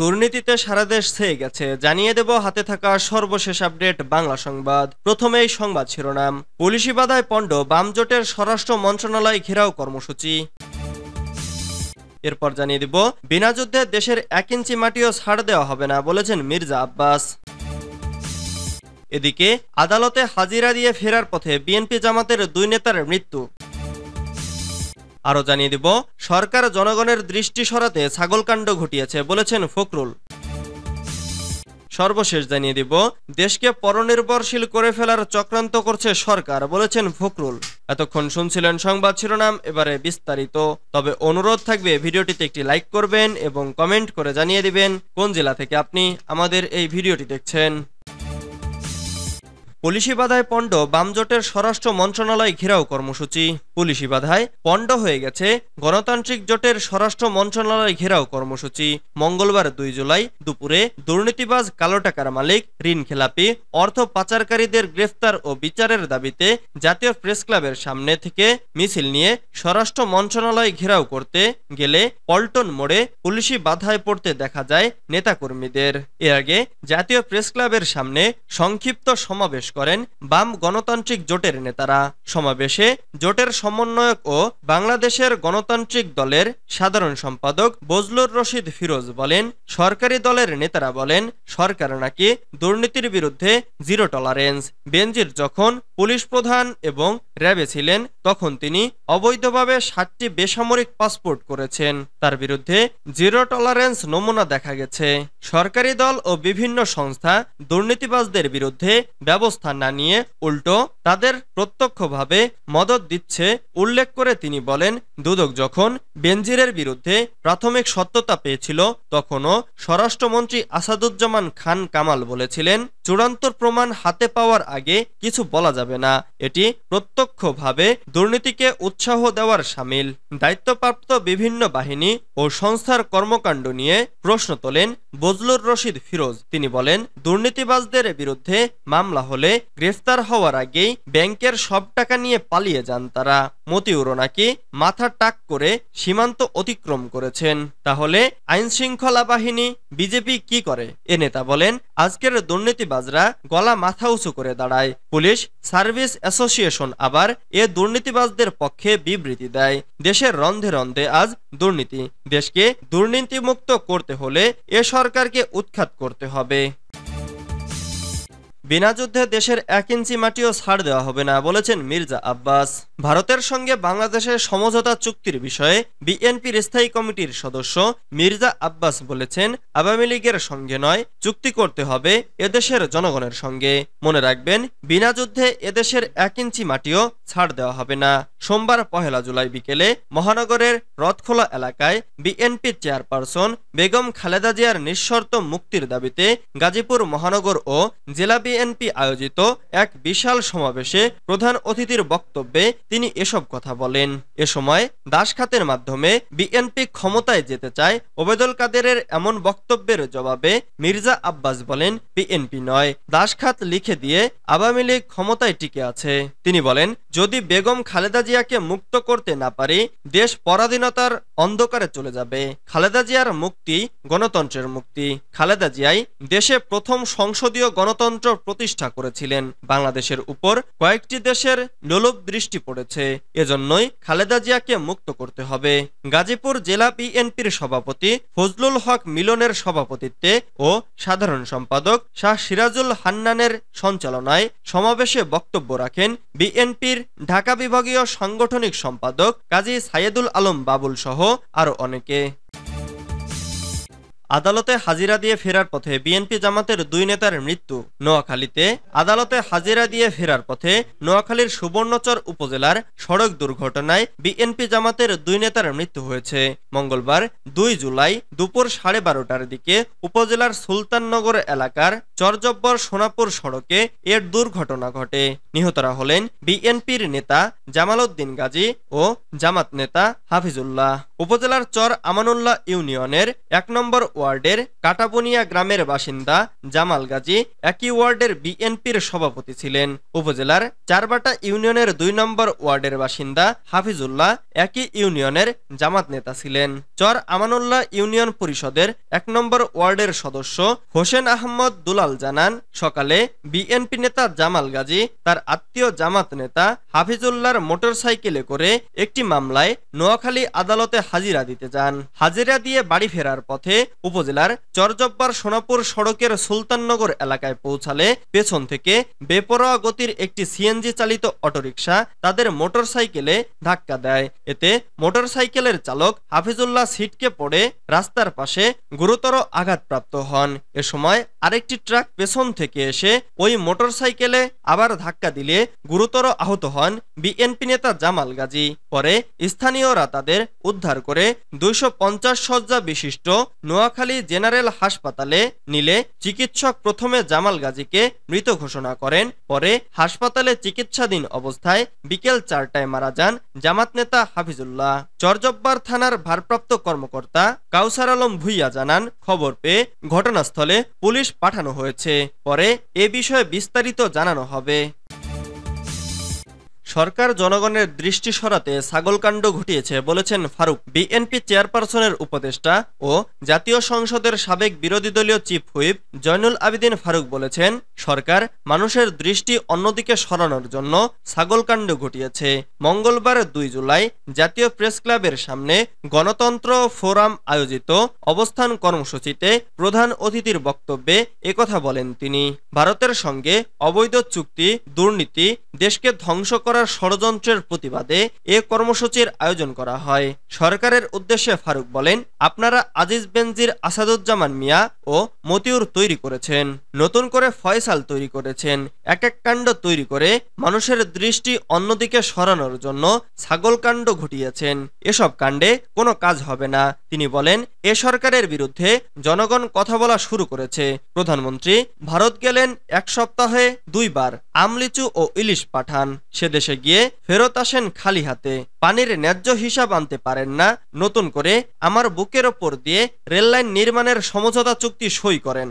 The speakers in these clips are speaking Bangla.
দুর্নীতিতে সারা দেশ ছেয়ে গেছে জানিয়ে দেব হাতে থাকা সর্বশেষ আপডেট বাংলা সংবাদ প্রথমেই সংবাদ শিরোনাম পুলিশি বাধায় পণ্ড বামজোটের স্বরাষ্ট্র মন্ত্রণালয় ঘেরাও কর্মসূচি এরপর জানিয়ে দিব বিনা যুদ্ধে দেশের এক ইঞ্চি মাটিও ছাড় দেওয়া হবে না বলেছেন মির্জা আব্বাস এদিকে আদালতে হাজিরা দিয়ে ফেরার পথে বিএনপি জামাতের দুই নেতার মৃত্যু আরও জানিয়ে দিব সরকার জনগণের দৃষ্টি সরাতে ছাগলকাণ্ড ঘটিয়েছে বলেছেন ফখরুল সর্বশেষ জানিয়ে দিব দেশকে পরনির্ভরশীল করে ফেলার চক্রান্ত করছে সরকার বলেছেন ফখরুল এতক্ষণ শুনছিলেন সংবাদ শিরোনাম এবারে বিস্তারিত তবে অনুরোধ থাকবে ভিডিওটিতে একটি লাইক করবেন এবং কমেন্ট করে জানিয়ে দিবেন কোন জেলা থেকে আপনি আমাদের এই ভিডিওটি দেখছেন পুলিশি বাধায় পণ্ড বামজোটের স্বরাষ্ট্র মন্ত্রণালয় ঘেরাও কর্মসূচি পুলিশি বাধায় পণ্ড হয়ে গেছে গণতান্ত্রিক জোটের স্বরাষ্ট্র মন্ত্রণালয় ঘেরাও কর্মসূচি মঙ্গলবার দুই জুলাই দুপুরে দুর্নীতিবাজ কালো টাকার মালিক ঋণ খেলাপি অর্থ পাচারকারীদের গ্রেফতার ও বিচারের দাবিতে জাতীয় প্রেস ক্লাবের সামনে থেকে মিছিল নিয়ে স্বরাষ্ট্র মন্ত্রণালয় ঘেরাও করতে গেলে পল্টন মোড়ে পুলিশি বাধায় পড়তে দেখা যায় নেতাকর্মীদের এর আগে জাতীয় প্রেস ক্লাবের সামনে সংক্ষিপ্ত সমাবেশ করেন বাম গণতান্ত্রিক জোটের নেতারা সমাবেশে জোটের সমন্বয়ক ও বাংলাদেশের গণতান্ত্রিক দলের সাধারণ সম্পাদক বজলুর রশিদ ফিরোজ বলেন সরকারি দলের নেতারা বলেন সরকার নাকি দুর্নীতির বিরুদ্ধে জিরো টলারেন্স বেঞ্জির যখন পুলিশ প্রধান এবং র্যাবে ছিলেন তখন তিনি অবৈধভাবে সাতটি বেসামরিক পাসপোর্ট করেছেন তার বিরুদ্ধে জিরো টলারেন্স নমুনা দেখা গেছে সরকারি দল ও বিভিন্ন সংস্থা দুর্নীতিবাজদের বিরুদ্ধে ব্যবস্থা না নিয়ে উল্টো তাদের প্রত্যক্ষভাবে মদত দিচ্ছে উল্লেখ করে তিনি বলেন দুদক যখন বেনজিরের বিরুদ্ধে প্রাথমিক সত্যতা পেয়েছিল তখনও স্বরাষ্ট্রমন্ত্রী আসাদুজ্জামান খান কামাল বলেছিলেন চূড়ান্ত প্রমাণ হাতে পাওয়ার আগে কিছু বলা যাবে না এটি প্রত্যক্ষভাবে দুর্নীতিকে উৎসাহ দেওয়ার সামিল দায়িত্বপ্রাপ্ত বিভিন্ন বাহিনী ও সংস্থার কর্মকাণ্ড নিয়ে প্রশ্ন তোলেন বজলুর রশিদ ফিরোজ তিনি বলেন দুর্নীতিবাজদের বিরুদ্ধে মামলা হলে গ্রেফতার হওয়ার আগেই ব্যাংকের সব টাকা নিয়ে পালিয়ে যান তারা মতিউরও নাকি মাথা টাক করে সীমান্ত অতিক্রম করেছেন তাহলে আইন শৃঙ্খলা বাহিনী বিজেপি কি করে এ নেতা বলেন আজকের দুর্নীতিবাজরা গলা মাথা উঁচু করে দাঁড়ায় পুলিশ সার্ভিস অ্যাসোসিয়েশন আবার এ দুর্নীতিবাজদের পক্ষে বিবৃতি দেয় দেশের রন্ধে রন্ধে আজ দুর্নীতি দেশকে দুর্নীতিমুক্ত করতে হলে এ সরকারকে উৎখাত করতে হবে বিনা যুদ্ধে দেশের এক ইঞ্চি মাটিও ছাড় দেওয়া হবে না বলেছেন মির্জা আব্বাস ভারতের সঙ্গে বাংলাদেশের সমঝোতা চুক্তির বিষয়ে বিএনপির স্থায়ী কমিটির সদস্য মির্জা আব্বাস বলেছেন আওয়ামী লীগের সঙ্গে নয় চুক্তি করতে হবে এদেশের জনগণের সঙ্গে মনে রাখবেন বিনা যুদ্ধে এদেশের এক ইঞ্চি মাটিও ছাড় দেওয়া হবে না সোমবার পহেলা জুলাই বিকেলে মহানগরের রথখোলা এলাকায় বিএনপি চেয়ারপারসন বেগম খালেদা জিয়ার নিঃশর্ত মুক্তির দাবিতে গাজীপুর মহানগর ও জেলা বিএনপি বিএনপি আয়োজিত এক বিশাল সমাবেশে প্রধান অতিথির বক্তব্যে তিনি এসব কথা বলেন এ সময় দাস খাতের মাধ্যমে বিএনপি ক্ষমতায় যেতে চায় ওবেদুল কাদেরের এমন বক্তব্যের জবাবে মির্জা আব্বাস বলেন বিএনপি নয় দাস খাত লিখে দিয়ে আওয়ামী লীগ ক্ষমতায় টিকে আছে তিনি বলেন যদি বেগম খালেদা জিয়াকে মুক্ত করতে না পারি দেশ পরাধীনতার অন্ধকারে চলে যাবে খালেদা জিয়ার মুক্তি গণতন্ত্রের মুক্তি খালেদা জিয়াই দেশে প্রথম সংসদীয় গণতন্ত্র প্রতিষ্ঠা করেছিলেন বাংলাদেশের উপর কয়েকটি দেশের লোলভ দৃষ্টি পড়েছে এজন্যই খালেদা জিয়াকে মুক্ত করতে হবে গাজীপুর জেলা বিএনপির সভাপতি ফজলুল হক মিলনের সভাপতিত্বে ও সাধারণ সম্পাদক শাহ সিরাজুল হান্নানের সঞ্চালনায় সমাবেশে বক্তব্য রাখেন বিএনপির ঢাকা বিভাগীয় সাংগঠনিক সম্পাদক কাজী সাইয়েদুল আলম বাবুল সহ আরও অনেকে আদালতে হাজিরা দিয়ে ফেরার পথে বিএনপি জামাতের দুই নেতার মৃত্যু নোয়াখালীতে আদালতে হাজিরা দিয়ে ফেরার পথে নোয়াখালীর সুবর্ণচর উপজেলার সড়ক দুর্ঘটনায় বিএনপি জামাতের দুই নেতার মৃত্যু হয়েছে মঙ্গলবার দুই জুলাই দুপুর সাড়ে বারোটার দিকে উপজেলার সুলতাননগর এলাকার চরজব্বর সোনাপুর সড়কে এর দুর্ঘটনা ঘটে নিহতরা হলেন বিএনপির নেতা জামালউদ্দিন গাজী ও জামাত নেতা হাফিজুল্লাহ উপজেলার চর আমানুল্লাহ ইউনিয়নের এক নম্বর ওয়ার্ডের কাটাপনিয়া গ্রামের বাসিন্দা জামাল গাজী একই ওয়ার্ডের বিএনপির সভাপতি ছিলেন উপজেলার চারবাটা ইউনিয়নের দুই নম্বর ওয়ার্ডের বাসিন্দা হাফিজুল্লাহ একই ইউনিয়নের জামাত নেতা ছিলেন চর আমানুল্লাহ ইউনিয়ন পরিষদের এক নম্বর ওয়ার্ডের সদস্য হোসেন আহমদ দুলাল জানান সকালে বিএনপি নেতা জামাল গাজী তার আত্মীয় জামাত নেতা হাফিজুল্লাহর মোটরসাইকেলে করে একটি মামলায় নোয়াখালী আদালতে হাজিরা দিতে যান হাজিরা দিয়ে বাড়ি ফেরার পথে উপজেলার চরজব্বার সোনাপুর সড়কের সুলতাননগর এলাকায় পৌঁছালে পেছন থেকে বেপরোয়া গতির একটি সিএনজি চালিত অটোরিকশা তাদের মোটরসাইকেলে ধাক্কা দেয় এতে মোটরসাইকেলের চালক হাফিজুল্লাহ সিটকে পড়ে রাস্তার পাশে গুরুতর আঘাতপ্রাপ্ত হন এ সময় আরেকটি ট্রাক পেছন থেকে এসে ওই মোটরসাইকেলে আবার ধাক্কা দিলে গুরুতর আহত হন বিএনপি নেতা জামাল গাজী পরে স্থানীয়রা তাদের উদ্ধার করে দুইশো শয্যা বিশিষ্ট নোয়াখালী জেনারেল হাসপাতালে নিলে চিকিৎসক প্রথমে জামাল গাজীকে মৃত ঘোষণা করেন পরে হাসপাতালে চিকিৎসাধীন অবস্থায় বিকেল চারটায় মারা যান জামাত নেতা হাফিজুল্লাহ চরজব্বার থানার ভারপ্রাপ্ত কর্মকর্তা কাউসার আলম ভুইয়া জানান খবর পেয়ে ঘটনাস্থলে পুলিশ পাঠানো হয়েছে পরে এ বিষয়ে বিস্তারিত জানানো হবে সরকার জনগণের দৃষ্টি সরাতে ছাগলকাণ্ড ঘটিয়েছে বলেছেন ফারুক বিএনপি চেয়ারপারসনের উপদেষ্টা ও জাতীয় সংসদের সাবেক বিরোধী দলীয় চিফ হুইপ জয়নুল আবিদিন ফারুক বলেছেন সরকার মানুষের দৃষ্টি অন্যদিকে সরানোর জন্য ছাগলকাণ্ড ঘটিয়েছে মঙ্গলবার দুই জুলাই জাতীয় প্রেস ক্লাবের সামনে গণতন্ত্র ফোরাম আয়োজিত অবস্থান কর্মসূচিতে প্রধান অতিথির বক্তব্যে একথা বলেন তিনি ভারতের সঙ্গে অবৈধ চুক্তি দুর্নীতি দেশকে ধ্বংস করার করার ষড়যন্ত্রের প্রতিবাদে এ কর্মসূচির আয়োজন করা হয় সরকারের উদ্দেশ্যে ফারুক বলেন আপনারা আজিজ বেনজির আসাদুজ্জামান মিয়া ও মতিউর তৈরি করেছেন নতুন করে ফয়সাল তৈরি করেছেন এক এক কাণ্ড তৈরি করে মানুষের দৃষ্টি অন্যদিকে সরানোর জন্য ছাগলকাণ্ড ঘটিয়েছেন এসব কাণ্ডে কোনো কাজ হবে না তিনি বলেন এ সরকারের বিরুদ্ধে জনগণ কথা বলা শুরু করেছে প্রধানমন্ত্রী ভারত গেলেন এক সপ্তাহে দুইবার আমলিচু ও ইলিশ পাঠান সে দেশে গিয়ে ফেরত আসেন খালি হাতে পানির ন্যায্য হিসাব আনতে পারেন না নতুন করে আমার বুকের ওপর দিয়ে রেললাইন নির্মাণের সমঝোতা চুক্তি সই করেন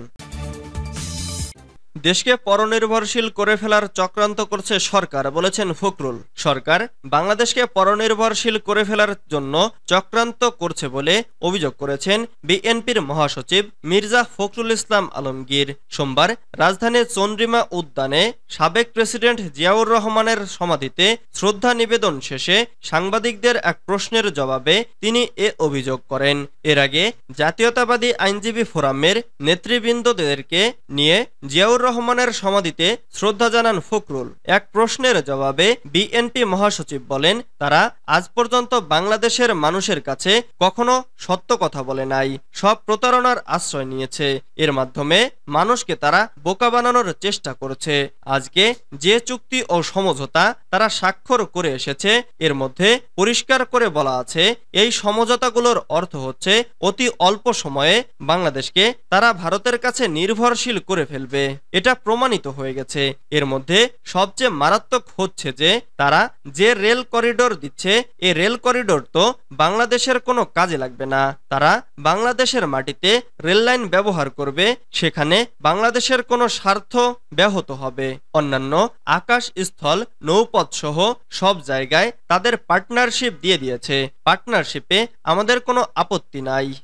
দেশকে পরনির্ভরশীল করে ফেলার চক্রান্ত করছে সরকার বলেছেন ফখরুল সরকার বাংলাদেশকে পরনির্ভরশীল করে ফেলার জন্য চক্রান্ত করছে বলে অভিযোগ করেছেন বিএনপির মহাসচিব মির্জা ফখরুল ইসলাম আলমগীর সোমবার রাজধানীর চন্দ্রিমা উদ্যানে সাবেক প্রেসিডেন্ট জিয়াউর রহমানের সমাধিতে শ্রদ্ধা নিবেদন শেষে সাংবাদিকদের এক প্রশ্নের জবাবে তিনি এ অভিযোগ করেন এর আগে জাতীয়তাবাদী আইনজীবী ফোরামের নেতৃবৃন্দদেরকে নিয়ে জিয়াউর রহমানের সমাধিতে শ্রদ্ধা জানান ফখরুল এক প্রশ্নের জবাবে বিএনপি মহাসচিব বলেন তারা আজ পর্যন্ত বাংলাদেশের মানুষের কাছে কখনো সত্য কথা বলে নাই সব প্রতারণার আশ্রয় নিয়েছে এর মাধ্যমে মানুষকে তারা বোকা বানানোর চেষ্টা করেছে আজকে যে চুক্তি ও সমঝোতা তারা স্বাক্ষর করে এসেছে এর মধ্যে পরিষ্কার করে বলা আছে এই সমঝোতাগুলোর অর্থ হচ্ছে অতি অল্প সময়ে বাংলাদেশকে তারা ভারতের কাছে নির্ভরশীল করে ফেলবে এটা প্রমাণিত হয়ে গেছে এর মধ্যে সবচেয়ে মারাত্মক হচ্ছে যে তারা যে রেল করিডোর দিচ্ছে এ রেল করিডোর তো বাংলাদেশের কোনো কাজে লাগবে না তারা বাংলাদেশের মাটিতে রেল লাইন ব্যবহার করবে সেখানে বাংলাদেশের কোনো স্বার্থ ব্যাহত হবে অন্যান্য আকাশ স্থল নৌপথ সহ সব জায়গায় তাদের পার্টনারশিপ দিয়ে দিয়েছে পার্টনারশিপে আমাদের কোনো আপত্তি নাই